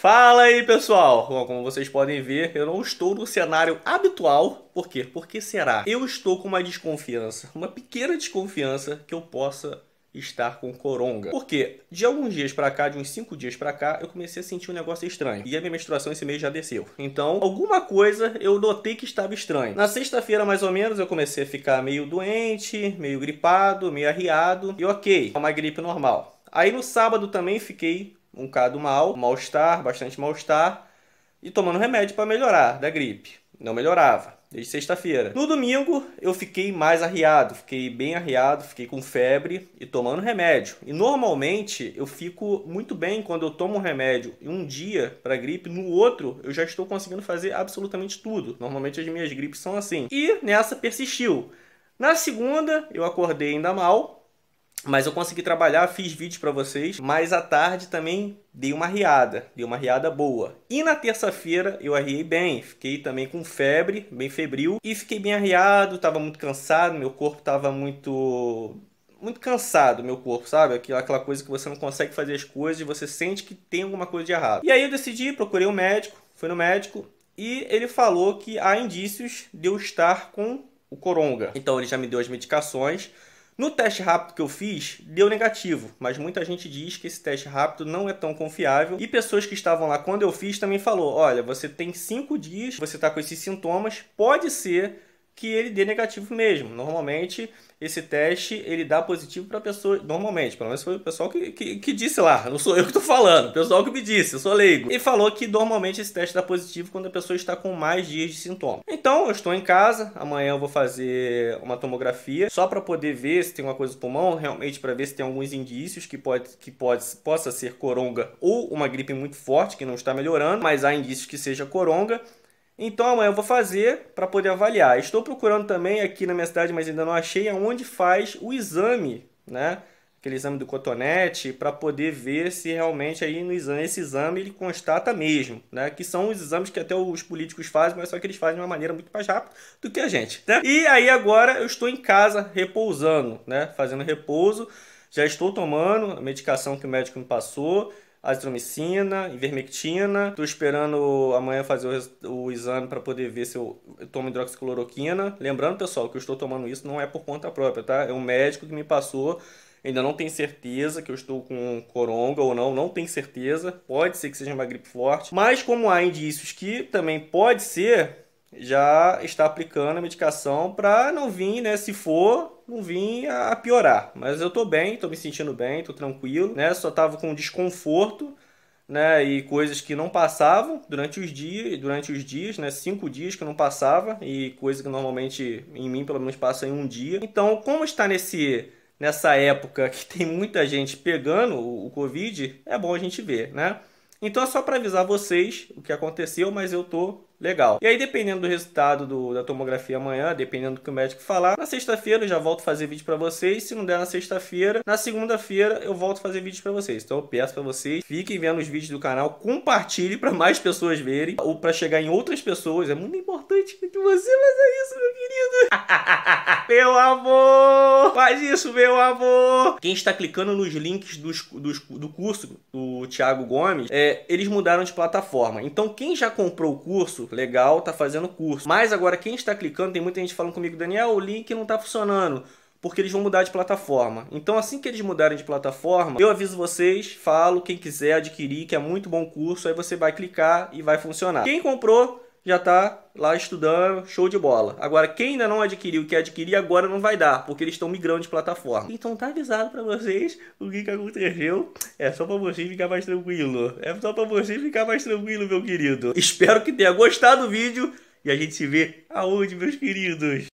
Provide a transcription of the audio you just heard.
Fala aí pessoal! Bom, como vocês podem ver, eu não estou no cenário habitual. Por quê? Porque será? Eu estou com uma desconfiança, uma pequena desconfiança que eu possa estar com coronga. Porque de alguns dias para cá, de uns 5 dias para cá, eu comecei a sentir um negócio estranho. E a minha menstruação esse mês já desceu. Então, alguma coisa eu notei que estava estranho. Na sexta-feira, mais ou menos, eu comecei a ficar meio doente, meio gripado, meio arriado. E ok, é uma gripe normal. Aí no sábado também fiquei um bocado mal, mal-estar, bastante mal-estar, e tomando remédio para melhorar da gripe. Não melhorava, desde sexta-feira. No domingo, eu fiquei mais arriado, fiquei bem arriado, fiquei com febre e tomando remédio. E normalmente eu fico muito bem quando eu tomo um remédio um dia para gripe, no outro eu já estou conseguindo fazer absolutamente tudo. Normalmente as minhas gripes são assim. E nessa persistiu. Na segunda, eu acordei ainda mal, mas eu consegui trabalhar, fiz vídeos para vocês, mas à tarde também dei uma riada, dei uma riada boa. E na terça-feira eu arriei bem, fiquei também com febre, bem febril, e fiquei bem arriado, tava muito cansado, meu corpo tava muito muito cansado meu corpo, sabe? Aquela, coisa que você não consegue fazer as coisas e você sente que tem alguma coisa de errado. E aí eu decidi, procurei um médico, fui no médico e ele falou que há indícios de eu estar com o coronga. Então ele já me deu as medicações, no teste rápido que eu fiz, deu negativo, mas muita gente diz que esse teste rápido não é tão confiável e pessoas que estavam lá quando eu fiz também falou: "Olha, você tem cinco dias, você está com esses sintomas, pode ser que ele dê negativo mesmo. Normalmente, esse teste ele dá positivo para a pessoa. Normalmente, pelo menos foi o pessoal que, que, que, disse lá. Não sou eu que estou falando, o pessoal que me disse, eu sou leigo. E falou que normalmente esse teste dá positivo quando a pessoa está com mais dias de sintoma. Então, eu estou em casa, amanhã eu vou fazer uma tomografia só para poder ver se tem uma coisa no pulmão, realmente para ver se tem alguns indícios que, pode, que pode, possa ser coronga ou uma gripe muito forte que não está melhorando, mas há indícios que seja coronga. Então amanhã eu vou fazer para poder avaliar. Estou procurando também aqui na minha cidade, mas ainda não achei aonde faz o exame, né? Aquele exame do cotonete para poder ver se realmente aí no exame esse exame ele constata mesmo, né? Que são os exames que até os políticos fazem, mas só que eles fazem de uma maneira muito mais rápida do que a gente, né? E aí agora eu estou em casa repousando, né? Fazendo repouso. Já estou tomando a medicação que o médico me passou azitromicina, ivermectina. Tô esperando amanhã fazer o, o exame para poder ver se eu, eu tomo hidroxicloroquina. Lembrando, pessoal, que eu estou tomando isso não é por conta própria, tá? É um médico que me passou. Ainda não tem certeza que eu estou com coronga ou não, não tem certeza. Pode ser que seja uma gripe forte, mas como há indícios que também pode ser, já está aplicando a medicação para não vir, né? Se for, não vim a piorar. Mas eu tô bem, tô me sentindo bem, tô tranquilo, né? Só tava com desconforto, né? E coisas que não passavam durante os dias, durante os dias, né? Cinco dias que não passava e coisa que normalmente em mim pelo menos passa em um dia. Então, como está nesse nessa época que tem muita gente pegando o, o Covid, é bom a gente ver, né? Então é só para avisar vocês o que aconteceu, mas eu tô legal. E aí, dependendo do resultado do, da tomografia amanhã, dependendo do que o médico falar, na sexta-feira eu já volto a fazer vídeo para vocês. Se não der na sexta-feira, na segunda-feira eu volto a fazer vídeo para vocês. Então eu peço para vocês, fiquem vendo os vídeos do canal, compartilhe para mais pessoas verem ou para chegar em outras pessoas. É muito importante importante de você, fazer é isso, meu querido. meu amor! Faz isso, meu amor! Quem está clicando nos links dos, dos do curso do Thiago Gomes, é, eles mudaram de plataforma. Então, quem já comprou o curso, legal, tá fazendo o curso. Mas agora, quem está clicando, tem muita gente falando comigo, Daniel, o link não tá funcionando porque eles vão mudar de plataforma. Então, assim que eles mudarem de plataforma, eu aviso vocês, falo quem quiser adquirir, que é muito bom curso, aí você vai clicar e vai funcionar. Quem comprou, já tá lá estudando, show de bola. Agora, quem ainda não adquiriu, quer adquirir, agora não vai dar, porque eles estão migrando de plataforma. Então tá avisado para vocês o que, que aconteceu. É só para você ficar mais tranquilo. É só para você ficar mais tranquilo, meu querido. Espero que tenha gostado do vídeo e a gente se vê aonde, meus queridos.